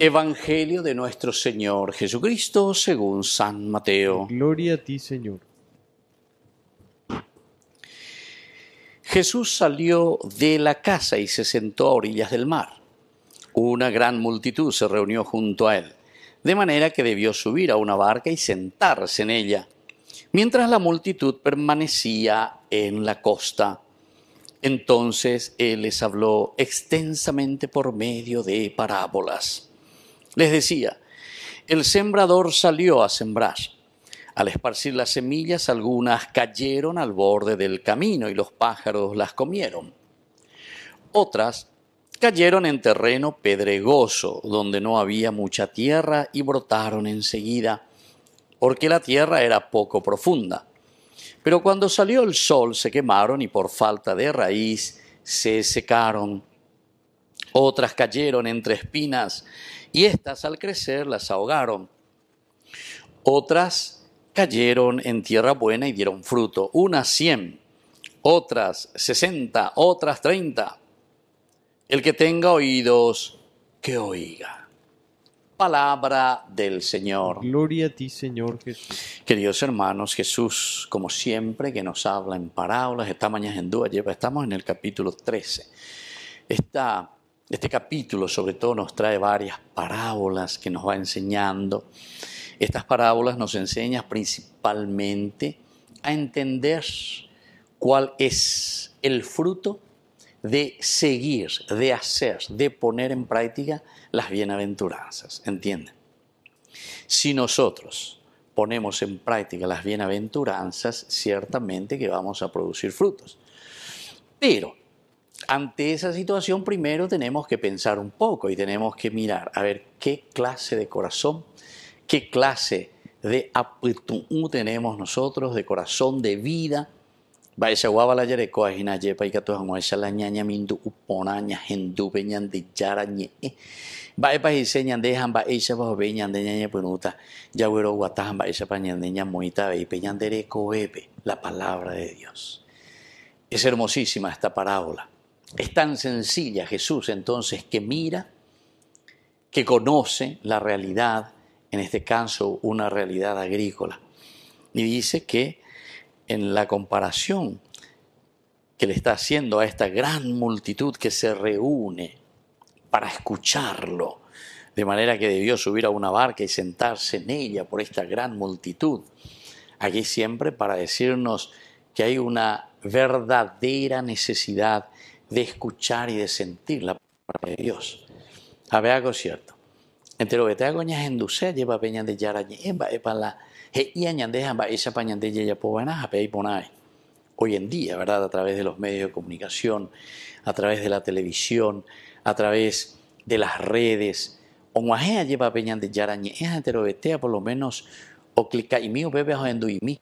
Evangelio de nuestro Señor Jesucristo según San Mateo. Gloria a ti, Señor. Jesús salió de la casa y se sentó a orillas del mar. Una gran multitud se reunió junto a él, de manera que debió subir a una barca y sentarse en ella, mientras la multitud permanecía en la costa. Entonces él les habló extensamente por medio de parábolas les decía, el sembrador salió a sembrar. Al esparcir las semillas, algunas cayeron al borde del camino y los pájaros las comieron. Otras cayeron en terreno pedregoso, donde no había mucha tierra, y brotaron enseguida, porque la tierra era poco profunda. Pero cuando salió el sol se quemaron y por falta de raíz se secaron. Otras cayeron entre espinas y éstas al crecer las ahogaron. Otras cayeron en tierra buena y dieron fruto, unas cien, otras sesenta, otras treinta. El que tenga oídos, que oiga. Palabra del Señor. Gloria a ti, Señor Jesús. Queridos hermanos, Jesús, como siempre, que nos habla en parábolas, esta mañana en duda lleva, estamos en el capítulo 13. Está... Este capítulo sobre todo nos trae varias parábolas que nos va enseñando. Estas parábolas nos enseñan principalmente a entender cuál es el fruto de seguir, de hacer, de poner en práctica las bienaventuranzas. ¿Entienden? Si nosotros ponemos en práctica las bienaventuranzas, ciertamente que vamos a producir frutos. Pero ante esa situación primero tenemos que pensar un poco y tenemos que mirar a ver qué clase de corazón, qué clase de aptitud tenemos nosotros, de corazón, de vida. la palabra de Dios. Es hermosísima esta parábola es tan sencilla Jesús entonces que mira, que conoce la realidad, en este caso una realidad agrícola. Y dice que en la comparación que le está haciendo a esta gran multitud que se reúne para escucharlo, de manera que debió subir a una barca y sentarse en ella por esta gran multitud. Aquí siempre para decirnos que hay una verdadera necesidad de escuchar y de sentir la palabra de Dios. ver algo cierto. Entero bete agoñas en lleva peña de yara yemba epa la he y añandeja esa pañan ya ya pobana habe y ponae. Hoy en día, ¿verdad? A través de los medios de comunicación, a través de la televisión, a través de las redes. Onguajea lleva peña de yara ñeja por lo menos o clica y mío bebe en duimí.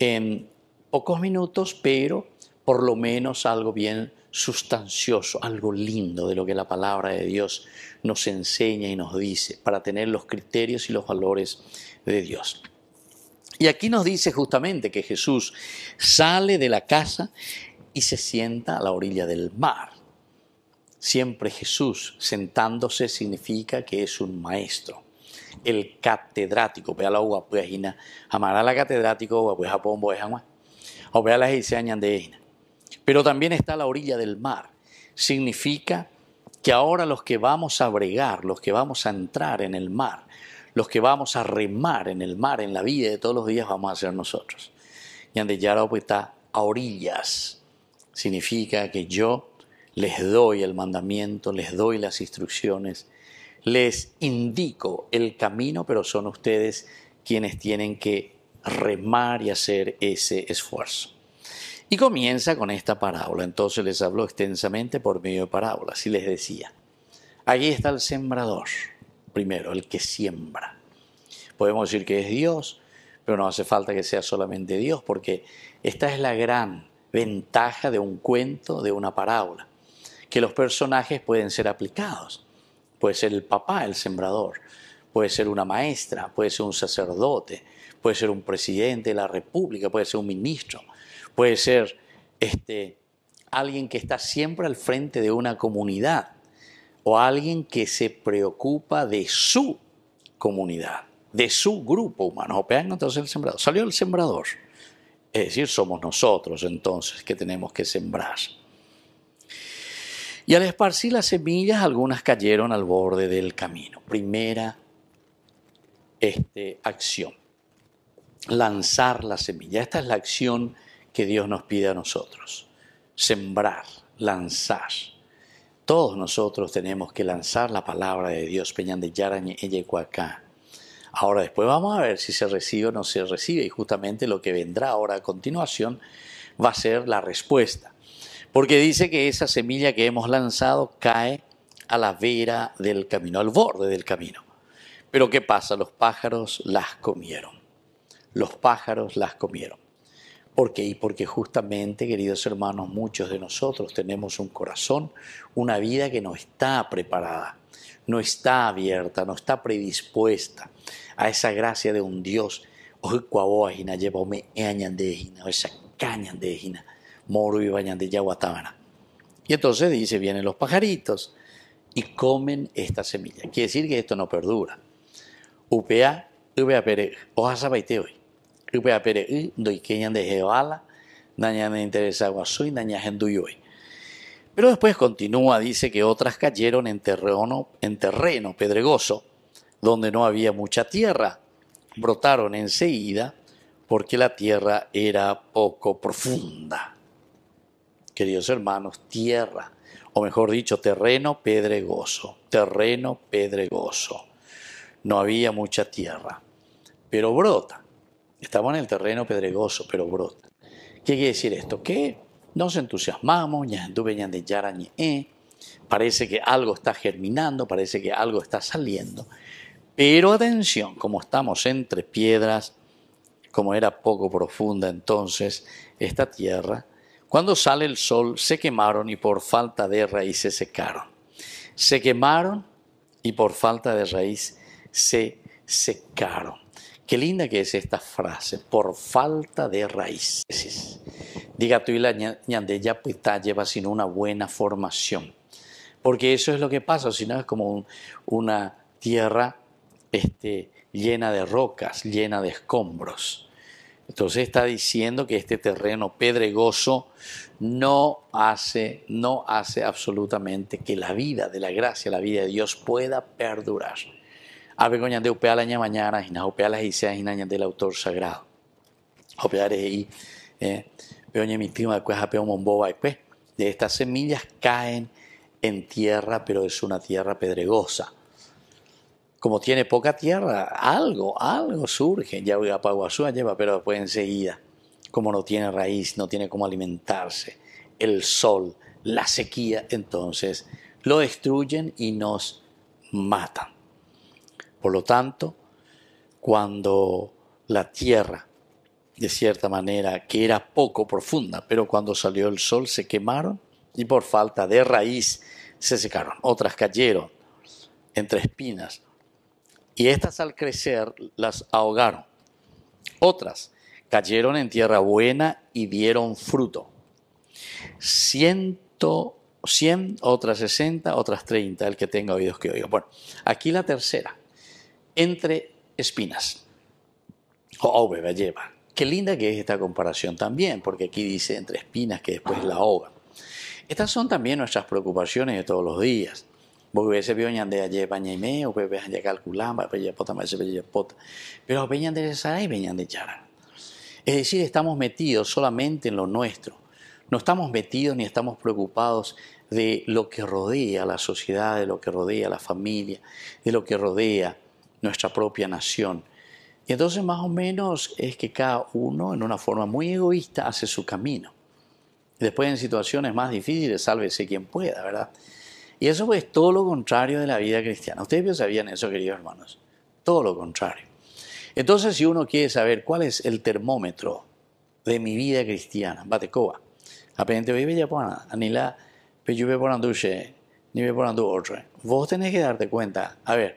En pocos minutos, pero por lo menos algo bien sustancioso, algo lindo de lo que la palabra de Dios nos enseña y nos dice, para tener los criterios y los valores de Dios. Y aquí nos dice justamente que Jesús sale de la casa y se sienta a la orilla del mar. Siempre Jesús sentándose significa que es un maestro. El catedrático, vea la página, pues, amará la catedrático, pues Japón, de pues, Jamás, o vea la de pero también está la orilla del mar. Significa que ahora los que vamos a bregar, los que vamos a entrar en el mar, los que vamos a remar en el mar, en la vida de todos los días, vamos a ser nosotros. Y ante está a orillas, significa que yo les doy el mandamiento, les doy las instrucciones, les indico el camino, pero son ustedes quienes tienen que remar y hacer ese esfuerzo. Y comienza con esta parábola. Entonces les habló extensamente por medio de parábolas y les decía, aquí está el sembrador, primero, el que siembra. Podemos decir que es Dios, pero no hace falta que sea solamente Dios, porque esta es la gran ventaja de un cuento, de una parábola, que los personajes pueden ser aplicados. Puede ser el papá, el sembrador, puede ser una maestra, puede ser un sacerdote, puede ser un presidente de la República, puede ser un ministro, puede ser este, alguien que está siempre al frente de una comunidad o alguien que se preocupa de su comunidad, de su grupo humano. Vean entonces el sembrador. Salió el sembrador. Es decir, somos nosotros entonces que tenemos que sembrar. Y al esparcir las semillas, algunas cayeron al borde del camino. Primera este, acción, lanzar la semilla. Esta es la acción que Dios nos pide a nosotros. Sembrar, lanzar. Todos nosotros tenemos que lanzar la palabra de Dios, peñan de Yarañe, Yecuacá. Ahora después vamos a ver si se recibe o no se recibe y justamente lo que vendrá ahora a continuación va a ser la respuesta. Porque dice que esa semilla que hemos lanzado cae a la vera del camino, al borde del camino. Pero ¿qué pasa? Los pájaros las comieron. Los pájaros las comieron porque Y porque justamente, queridos hermanos, muchos de nosotros tenemos un corazón, una vida que no está preparada, no está abierta, no está predispuesta a esa gracia de un Dios. esa moro y Y entonces dice, vienen los pajaritos y comen esta semilla. Quiere decir que esto no perdura. Upea, upea pere, hoy. Pero después continúa, dice que otras cayeron en terreno, en terreno pedregoso, donde no había mucha tierra. Brotaron enseguida porque la tierra era poco profunda. Queridos hermanos, tierra, o mejor dicho, terreno pedregoso, terreno pedregoso. No había mucha tierra, pero brota. Estamos en el terreno pedregoso, pero brota. ¿Qué quiere decir esto? Que nos entusiasmamos, eh. parece que algo está germinando, parece que algo está saliendo. Pero atención, como estamos entre piedras, como era poco profunda entonces esta tierra, cuando sale el sol se quemaron y por falta de raíz se secaron. Se quemaron y por falta de raíz se secaron. Qué linda que es esta frase, por falta de raíces. Diga tú y la pues está, lleva sino una buena formación. Porque eso es lo que pasa, si no es como una tierra este, llena de rocas, llena de escombros. Entonces está diciendo que este terreno pedregoso no hace, no hace absolutamente que la vida de la gracia, la vida de Dios pueda perdurar. A Begoña de Upea la mañana, Jina Upea la Gisea, del autor sagrado. ahí, eh Begoña mi tío, después Peo Momboba, después. De estas semillas caen en tierra, pero es una tierra pedregosa. Como tiene poca tierra, algo, algo surge. Ya Paguazú lleva, pero después enseguida. Como no tiene raíz, no tiene cómo alimentarse. El sol, la sequía, entonces lo destruyen y nos matan. Por lo tanto, cuando la tierra, de cierta manera, que era poco profunda, pero cuando salió el sol se quemaron y por falta de raíz se secaron. Otras cayeron entre espinas y estas al crecer las ahogaron. Otras cayeron en tierra buena y dieron fruto. Ciento, cien, otras sesenta, otras treinta, el que tenga oídos que oiga. Bueno, aquí la tercera entre espinas. Ove lleva. Qué linda que es esta comparación también, porque aquí dice entre espinas, que después es la ova. Estas son también nuestras preocupaciones de todos los días. Porque ese de ayer o Pero de y de chara. Es decir, estamos metidos solamente en lo nuestro. No estamos metidos ni estamos preocupados de lo que rodea la sociedad, de lo que rodea la familia, de lo que rodea nuestra propia nación. Y entonces más o menos es que cada uno en una forma muy egoísta hace su camino. Después en situaciones más difíciles, sálvese quien pueda, ¿verdad? Y eso es pues, todo lo contrario de la vida cristiana. Ustedes sabían eso, queridos hermanos. Todo lo contrario. Entonces, si uno quiere saber cuál es el termómetro de mi vida cristiana, Batecoa, aprende Vos tenés que darte cuenta, a ver,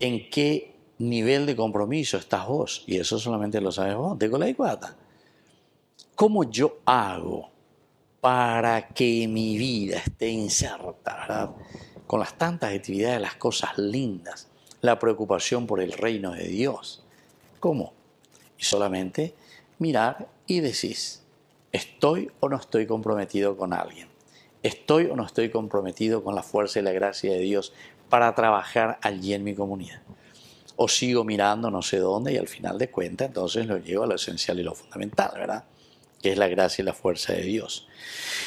en qué nivel de compromiso estás vos. Y eso solamente lo sabes vos. De la iguata. ¿Cómo yo hago para que mi vida esté inserta, Con las tantas actividades, las cosas lindas, la preocupación por el reino de Dios. ¿Cómo? Y solamente mirar y decís, ¿estoy o no estoy comprometido con alguien? ¿Estoy o no estoy comprometido con la fuerza y la gracia de Dios para trabajar allí en mi comunidad. O sigo mirando no sé dónde y al final de cuentas entonces lo llevo a lo esencial y lo fundamental, ¿verdad? Que es la gracia y la fuerza de Dios.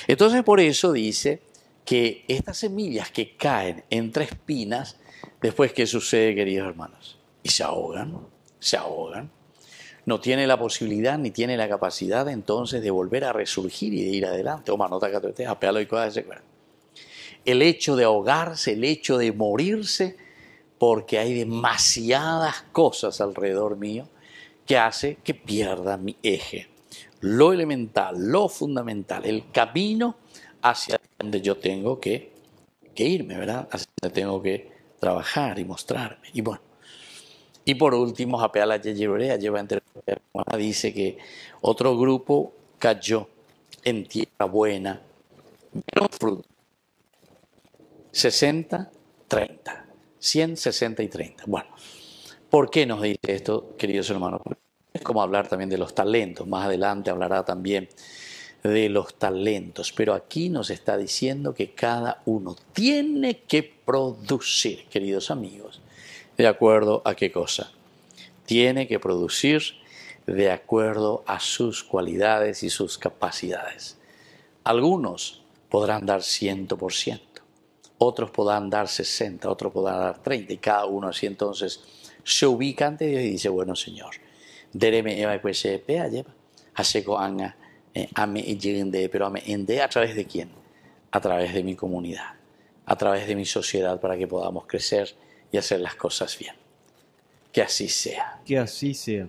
Entonces por eso dice que estas semillas que caen entre espinas, después ¿qué sucede, queridos hermanos? Y se ahogan, se ahogan. No tiene la posibilidad ni tiene la capacidad entonces de volver a resurgir y de ir adelante. o nota que te y ese de el hecho de ahogarse, el hecho de morirse, porque hay demasiadas cosas alrededor mío que hace que pierda mi eje. Lo elemental, lo fundamental, el camino hacia donde yo tengo que, irme, ¿verdad? Hacia donde tengo que trabajar y mostrarme. Y bueno, y por último, Japeala la lleva entre dice que otro grupo cayó en tierra buena, 60, 30. 160 y 30. Bueno, ¿por qué nos dice esto, queridos hermanos? Es como hablar también de los talentos. Más adelante hablará también de los talentos. Pero aquí nos está diciendo que cada uno tiene que producir, queridos amigos. ¿De acuerdo a qué cosa? Tiene que producir de acuerdo a sus cualidades y sus capacidades. Algunos podrán dar 100%, otros podrán dar 60, otros podrán dar 30, y cada uno así entonces se ubica ante Dios y dice, bueno Señor, pues, eh, lleva, eh, ame y pero ame a través de quién, a través de mi comunidad, a través de mi sociedad para que podamos crecer y hacer las cosas bien. Que así sea. Que así sea.